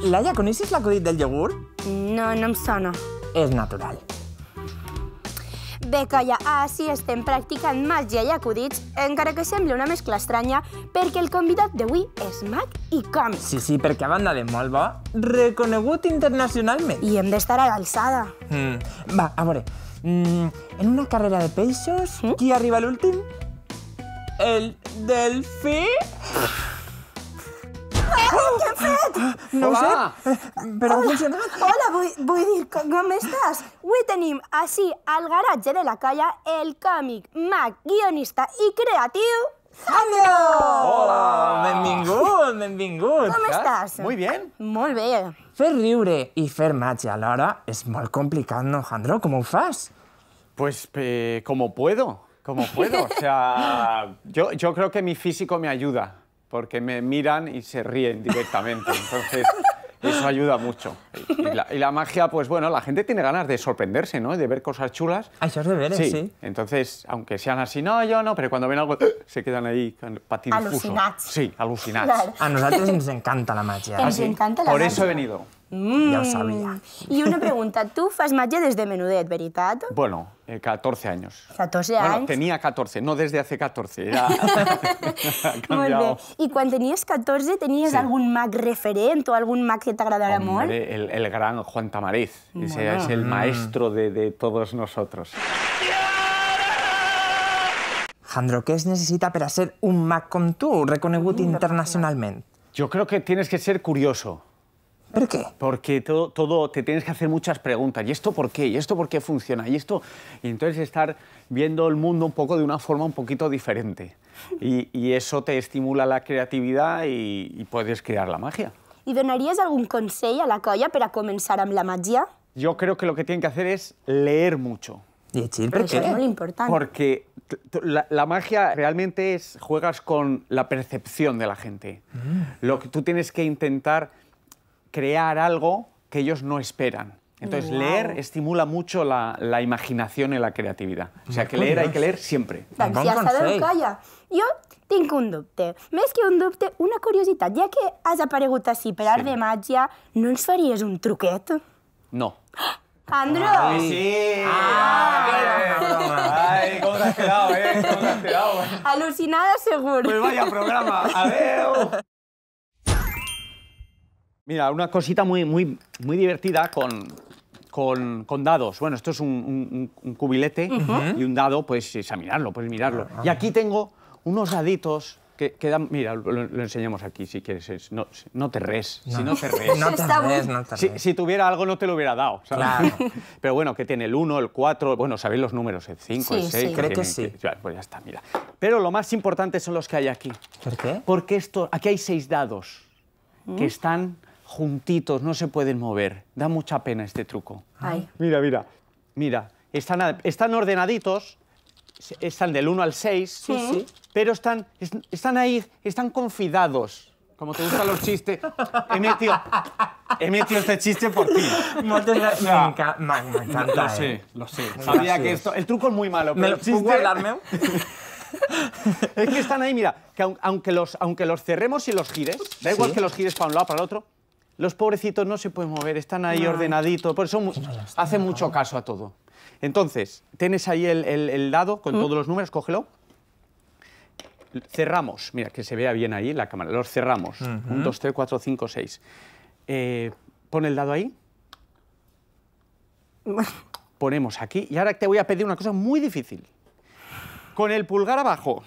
Laia, coneixes l'acudit del iogurt? No, no em sona. És natural. Bé, colla, ah, sí estem practicant màgia i acudits, encara que sembli una mescla estranya, perquè el convidat d'avui és mag i còmic. Sí, sí, perquè a banda de molt bo, reconegut internacionalment. I hem d'estar a l'alçada. Mm. Va, a veure, mm, en una carrera de peixos, mm? qui arriba l'últim? El delfí? Ah, no Hola. sé, però Hola. Hola, voy vull dir, com, estás? estàs? al garaje de la calle el cómic Mac guionista y creativo, Javier! Hola! Benvingut, benvingut. ¿Cómo estás? Muy bien. muy bien Fer y i fer màgia alhora és molt complicat, no, Jandro? ¿Cómo ho Pues eh, como puedo, como puedo. O sea, yo, yo creo que mi físico me ayuda porque me miran y se ríen directamente. Entonces, eso ayuda mucho. Y la, magia, pues bueno, la gente tiene ganas de sorprenderse, ¿no? De ver cosas chulas. Hay ah, sí. sí. Entonces, aunque sean así, no, yo no, pero cuando ven algo, se quedan ahí patidifusos. Alucinados. Sí, alucinados. A nosotros nos encanta la magia. Ah, nos encanta la magia. Por eso he venido. Ya mm. sabía. Y Y una pregunta, ¿tú fas magia desde menudet, verdad? Bueno, 14 eh, años. 14 años? Bueno, tenía 14, no desde hace 14, Y cuando tenías Y 14, ¿tenías algún mac mag referente o algún Mac que te agradara El, el gran Juan Tamariz, ese es el mm. maestro de, todos nosotros. Jandro, ¿qué es necesita para ser un Mac con tú, reconocido mm, internacionalmente? Yo creo que tienes que ser curioso. ¿Por qué? Porque todo, todo, te tienes que hacer muchas preguntas. ¿Y esto por qué? ¿Y esto por qué funciona? ¿Y esto? Y entonces estar viendo el mundo un poco de una forma un poquito diferente. Y, eso te estimula la creatividad y, puedes crear la magia. ¿Y donarías algún consejo a la colla para comenzar a la magia? Yo creo que lo que tienen que hacer es leer mucho. ¿Y decir, ¿por qué? Eso es muy importante. Porque la, magia realmente es juegas con la percepción de la gente. Mm. Lo que tú tienes que intentar crear algo que ellos no esperan. Entonces, leer estimula mucho la, la, imaginación y la creatividad. O sea, que leer hay que leer siempre. ¡Vamos con seis Yo tengo un dubte. Más que un dubte, una curiosidad. Ya que has aparegut así pero de magia, no nos un truquete? No. Andro. sí. Ay, cómo te has quedado, eh. Cómo te has quedado. Eh? Alucinada seguro. Pues vaya programa. Adeu. Mira, una cosita muy, muy, muy divertida con, con, con dados. Bueno, esto es un, cubilete y un dado, pues examinarlo, puedes mirarlo. Ah. Y aquí tengo unos daditos que, quedan dan... Mira, lo, enseñamos aquí si quieres. no, no, te res. Si no te res. no te res, Si, tuviera algo, no te lo hubiera dado. Claro. Pero bueno, que tiene el 1, el 4, bueno, sabéis los números, el 5, el 6. Sí. Creo que sí. pues ya está, mira. Pero lo más importante son los que hay aquí. ¿Por qué? Porque esto, aquí hay seis dados que mm. están juntitos, no se pueden mover. Da mucha pena este truco. Mira, mira, mira. Están, están ordenaditos, están del 1 al 6, sí, sí. pero están, están ahí, están confidados. Como te gustan los chistes, he metido, este chiste por ti. No te la... me, me encanta. Lo eh. sé, lo sé. Sabía que esto... El truco es muy malo, ¿Me lo el chiste... es que están ahí, mira, que aunque los, aunque los cerremos y los gires, da igual que los gires para un lado, para el otro, los pobrecitos no se pueden mover, están ahí ordenaditos, por eso hace mucho caso a todo. Entonces, tienes ahí el, dado con mm. todos los números, cógelo. Cerramos, mira, que se vea bien ahí la cámara, los cerramos. 1, 2, 3, 4, 5, 6. pon el dado ahí. Ponemos aquí. Y ahora te voy a pedir una cosa muy difícil. Con el pulgar abajo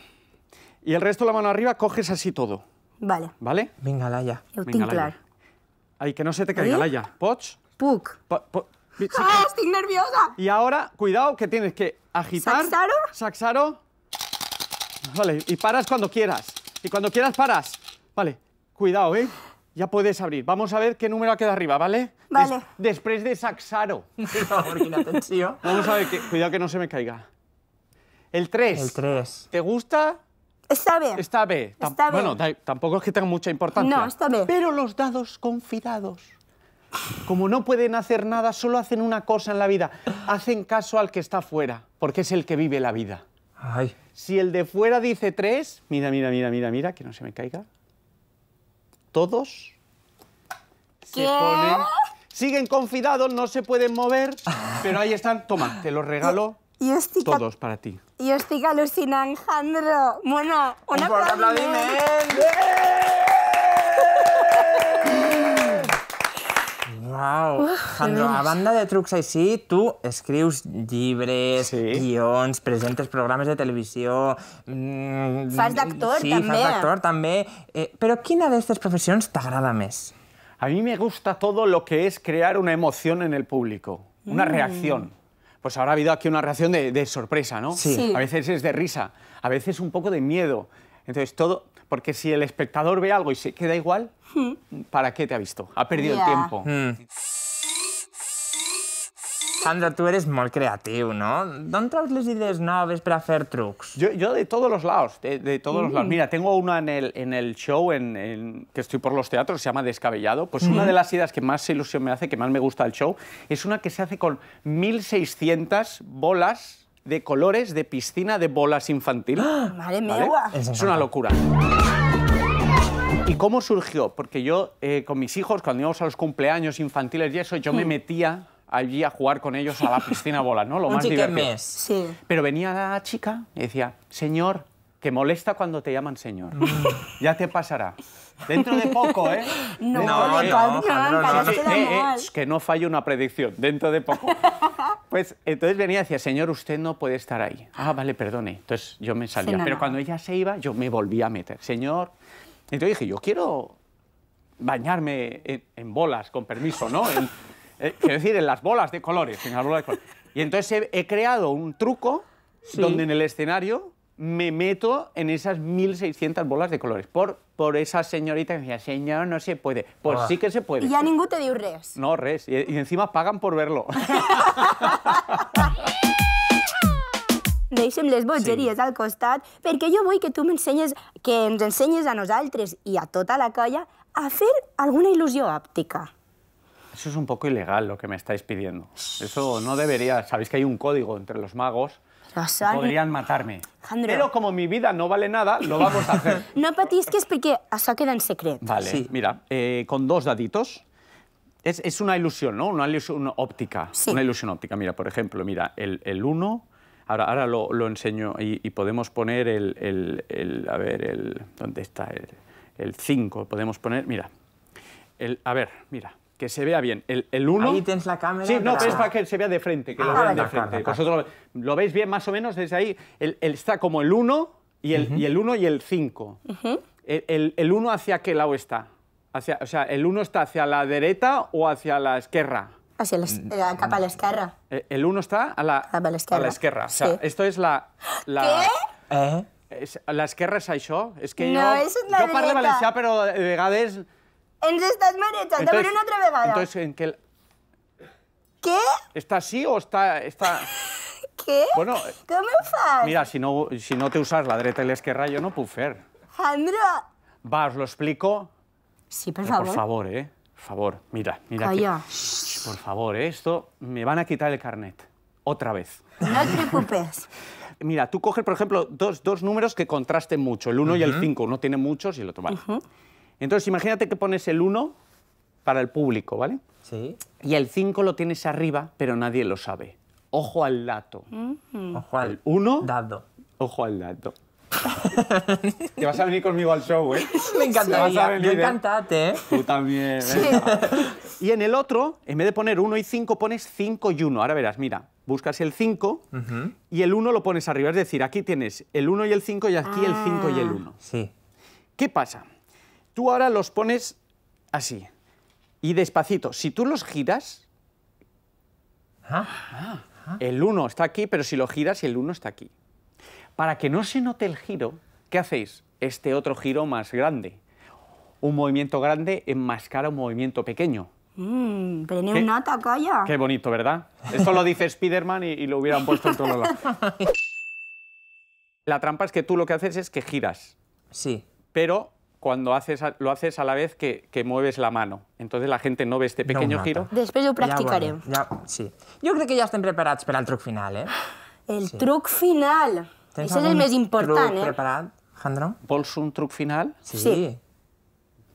y el resto de la mano arriba, coges así todo. Vale. ¿Vale? Venga, Laia. Yo Ay, que no se te caiga, la ¿Eh? Laia. ¿Poch? Puk. ¡Ah, estoy nerviosa! Y ahora, cuidado, que tienes que agitar. ¿Saxaro? Saxaro. Vale, y paras cuando quieras. Y cuando quieras, paras. Vale, cuidado, ¿eh? Ya puedes abrir. Vamos a ver qué número queda arriba, ¿vale? Vale. después de Saxaro. Vamos a ver, cuidado que no se me caiga. El 3. El 3. ¿Te gusta? Está B. Está B. Bueno, tampoco es que tenga mucha importancia. No, está B. Pero los dados confidados, como no pueden hacer nada, solo hacen una cosa en la vida. Hacen caso al que está fuera, porque es el que vive la vida. Ay. Si el de fuera dice tres, mira, mira, mira, mira, mira, que no se me caiga. Todos ¿Qué? Siguen confidados, no se pueden mover, pero ahí están. Toma, te los regalo este Todos para ti. Yo estoy alucinando, Jandro. Bueno, una un habla Wow. Jandro, a banda de Trucks sí, tu tú escribes libres guiones, presentes programas de televisión... Mm, fas d'actor, sí, també. Sí, fas d'actor, també. Eh, però quina te professions t'agrada A mí me gusta todo lo que es crear una emoción en el público, una mm. reacción pues ahora ha habido aquí una reacción de, sorpresa, ¿no? Sí. A veces es de risa, a veces un poco de miedo. Entonces, todo, porque si el espectador ve algo y se queda igual, hmm. ¿para qué te ha visto? Ha perdido el tiempo. Hmm. Sandra, tú eres muy creativo, no? ¿Dónde traes las ideas nuevas para hacer trucs? Yo, de todos los lados, de, todos los lados. Mm. Mira, tengo una en el, en el show en, que estoy por los teatros, se llama Descabellado. Pues una mm. de las ideas que más ilusión me hace, que más me gusta el show, es una que se hace con 1.600 bolas de colores de piscina de bolas infantil. ¡Madre mía! Es una locura. ¿Y cómo surgió? Porque yo, eh, con mis hijos, cuando íbamos a los cumpleaños infantiles y eso, yo me mm. metía allí a jugar con ellos a la piscina bola, ¿no? Lo más divertido. Mes. Sí. Pero venía la chica y decía, señor, que molesta cuando te llaman señor. Mm. Ya te pasará. Dentro de poco, ¿eh? No, no, no, eh, eh, que no falle una predicción. Dentro de poco. Pues entonces venía y decía, señor, usted no puede estar ahí. Ah, vale, perdone. Entonces yo me salía. Pero cuando ella se iba, yo me volvía a meter. Señor. Entonces dije, yo quiero bañarme en, bolas, con permiso, ¿no? En, eh, quiero decir, en las bolas de colores. En Y entonces he, creado un truco donde en el escenario me meto en esas 1.600 bolas de colores. Por, por esa señorita que decía, señor, no se puede. Pues ah. sí que se puede. Y ya ningún te dio res. No, res. Y, encima pagan por verlo. Deixem les bogeries al costat, porque yo voy que me enseñes, que nos ensenyes a nosaltres y a toda la calle a fer alguna ilusión òptica. Eso es un poco ilegal lo que me estáis pidiendo. Eso no debería... Sabéis que hay un código entre los magos. Podrían matarme. Pero como mi vida no vale nada, lo vamos a hacer. No patisques porque eso queda en secreto. Vale, mira, eh, con dos daditos. Es, una ilusión, ¿no? Una ilusión óptica. Una ilusión óptica. Mira, por ejemplo, mira, el uno... ahora ahora lo, enseño y, podemos poner el, A ver, el... ¿Dónde está? El 5. podemos poner... Mira. El, a ver, mira que se vea bien. El, el uno... Ahí tienes la cámara. Sí, no, pero es para que se vea de frente, que ah, lo vean de frente. Acá, Vosotros lo, veis bien más o menos desde ahí. El, el está como el 1 y el 1 y el 5. Uh -huh. ¿El 1 hacia qué lado está? Hacia, o sea, ¿el 1 está hacia la derecha o hacia la izquierda? Hacia la, eh, mm. capa a la izquierda. Eh, el 1 está a la, a la izquierda. O sea, esto es la... la ¿Qué? Eh? La izquierda es eso? No, que no, jo, Yo paro parlo Valencia, pero de Gades. ¿En estas merechando, pero una otra vegada. Entonces, ¿en qué? ¿Qué? ¿Está así o está...? está... ¿Què? Bueno, què Mira, si no, si no te usas la dreta i l'esquerra, yo no puc fer. ¡Andra! Va, os lo explico. Sí, por eh, favor. Por favor, eh? Por favor, mira, mira. Calla. por favor, eh, Esto me van a quitar el carnet. Otra vez. No te preocupes. Mira, tú coges, por ejemplo, dos, dos números que contrasten mucho, el 1 y el 5. Uno tiene muchos y el otro vale. Entonces, imagínate que pones el 1 para el público, ¿vale? Sí. Y el 5 lo tienes arriba, pero nadie lo sabe. Ojo al dato. Ojo al 1. Dado. Ojo al dato. Te vas a venir conmigo al show, ¿eh? Me encantaría. me ¿eh? ¿eh? Tú también. ¿eh? Sí. Y en el otro, en vez de poner 1 y 5, pones 5 y 1. Ahora verás, mira, buscas el 5 y el 1 lo pones arriba. Es decir, aquí tienes el 1 y el 5 y aquí el 5 y el 1. Ah. Sí. ¿Qué pasa? Tú ahora los pones así y despacito. Si tú los giras, ah. Ah. el uno está aquí, pero si lo giras, el uno está aquí. Para que no se note el giro, ¿qué hacéis? Este otro giro más grande. Un movimiento grande enmascara un movimiento pequeño. Mmm, un Qué bonito, ¿verdad? Esto lo dice Spiderman y, y lo hubieran puesto en todo lado. La trampa es que tú lo que haces es que giras. Sí. Pero cuando haces, lo haces a la vez que, mueves la mano. Entonces la gente no ve este pequeño giro. Después lo practicaré. Yo creo sí. que ya estén preparados para el truco final, eh? El truco final. Ese es el más importante. truc eh? Jandro? Vols un truco final? Sí.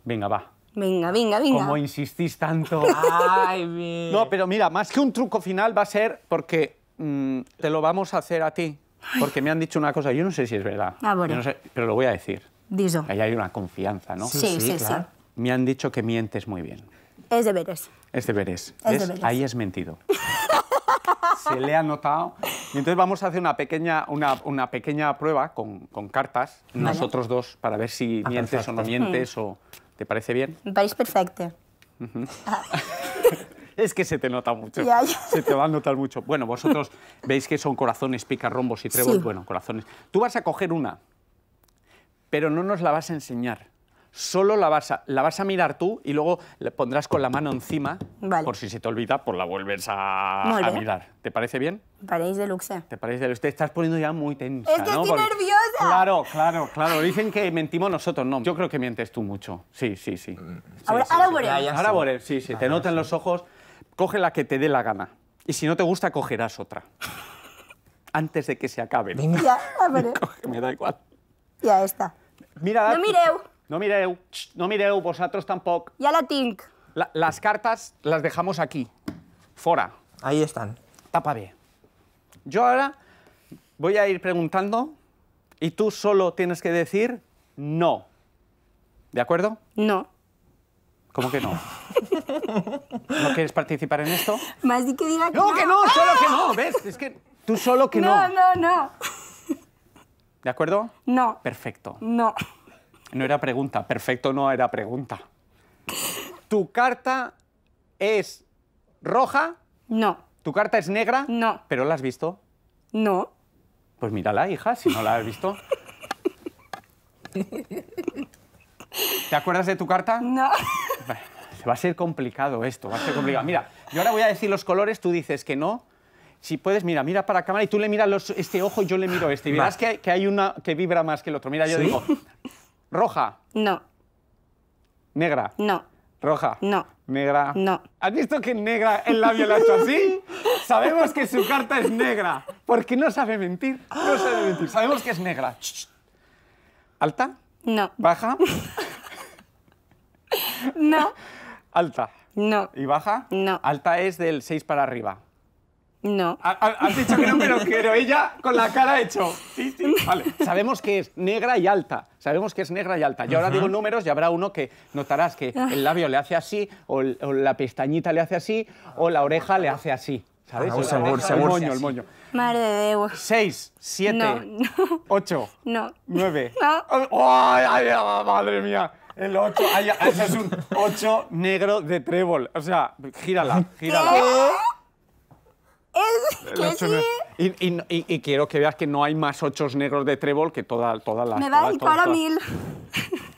Venga, va. Venga, venga, venga. Como insistís tanto. Ay, No, pero mira, más que un truco final va a ser porque mm, te lo vamos a hacer a ti. Porque me han dicho una cosa, yo no sé si es verdad. Ah, no pero lo voy a decir. Ahí hay una confianza, ¿no? Sí, sí, sí, Me han dicho que mientes muy bien. Es deberes. Es deberes. Ahí es mentido. Se le ha notado. Y entonces vamos a hacer una pequeña, una, una pequeña prueba con, cartas, nosotros dos, para ver si ah, mientes o no mientes. O... ¿Te parece bien? Me parece perfecto. es que se te nota mucho. Se te va a notar mucho. Bueno, vosotros veis que son corazones, pica, rombos y trébol. Bueno, corazones. Tú vas a coger una pero no nos la vas a enseñar. Solo la vas a, la vas a mirar tú y luego le pondrás con la mano encima, por si se te olvida, por pues la vuelves a, mirar. ¿Te parece bien? Paréis de luxe. Te parece de luxe. Te estás poniendo ya muy tensa, Es que estoy nerviosa. Claro, claro, claro. Dicen que mentimos nosotros, no. Yo creo que mientes tú mucho. Sí, sí, sí. ahora, mm, ahora, sí. Ahora, sí. sí, sí. te notan los ojos. Coge la que te dé la gana. Y si no te gusta, cogerás otra. Antes de que se acabe. Venga. Ya, Me da igual ya está Mira, no mireu. No mireu, no mireu, vosotros tampoco ya la tinc. las cartas las dejamos aquí, fora. Ahí están. Tapa B. Yo ahora voy a ir preguntando y tú solo tienes que decir no. ¿De acuerdo? No. ¿Cómo que no? ¿No quieres participar en esto? Más di que diga no. No, que no, solo que no, ¿ves? Es que tú solo que no. No, no, no. ¿De acuerdo? No. Perfecto. No. No era pregunta. Perfecto no era pregunta. ¿Tu carta es roja? No. ¿Tu carta es negra? No. ¿Pero la has visto? No. Pues mírala, hija, si no la has visto. ¿Te acuerdas de tu carta? No. Va a ser complicado esto, va a ser complicado. Mira, yo ahora voy a decir los colores, tú dices que no, si puedes, mira, mira para cámara y tú le miras este ojo y yo le miro este. Y verás que, hay una que vibra más que el otro. Mira, yo digo, roja. No. Negra. No. Roja. No. Negra. No. ¿Has visto que negra el labio lo ha hecho así? Sabemos que su carta es negra, porque no sabe mentir. No sabe mentir. Sabemos que es negra. ¿Alta? No. ¿Baja? No. ¿Alta? No. ¿Y baja? No. Alta es del 6 para arriba. No. Has dicho que no, pero, quiero ella con la cara hecho. Sí, sí. Vale. Sabemos que es negra y alta. Sabemos que es negra y alta. Y ahora digo números y habrá uno que notarás que ah. el labio le hace así, o, la pestañita le hace así, o la oreja le hace así. ¿Sabes? Ah, el moño, el moño. Madre de Dios. Seis, siete, ocho, nueve. ay, madre mía! El 8, ese es un ocho negro de trébol. O sea, gírala, gírala y, quiero que veas que no hay más ochos negros de trébol que toda, toda la... Me da igual mil.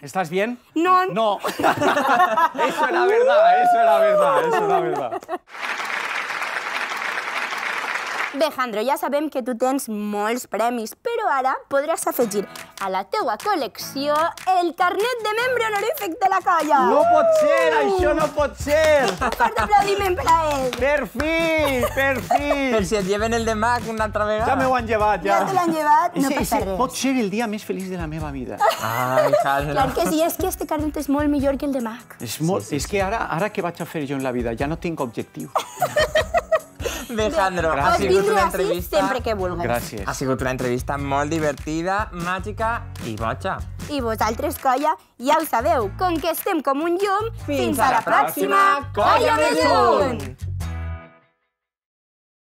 ¿Estás bien? No. No. eso la verdad, eso la verdad, eso la verdad. Bé, Jandro, ja sabem que tu tens molts premis, però ara podràs afegir a la teua col·lecció el carnet de membre honorífic de la colla. No pot ser, uh! això no pot ser! Un fort aplaudiment per a ell. Per fi, per fi! Per si et lleven el de Mac una altra vegada. Ja m'ho han llevat, ja. Ja te l'han llevat, no passa res. Pot ser el dia més feliç de la meva vida. Ai, Jandro. Clar que sí, és que este carnet és molt millor que el de Mac. És és que ara, ara què vaig a fer jo en la vida? Ja no tinc objectiu. Sandro, ha sigut una entrevista... sempre que vulguis. Gràcies. Ha sigut una entrevista molt divertida, màgica i boja. I vosaltres, colla, ja ho sabeu, com que estem com un llum, fins, fins a la pròxima, Colla de Llum!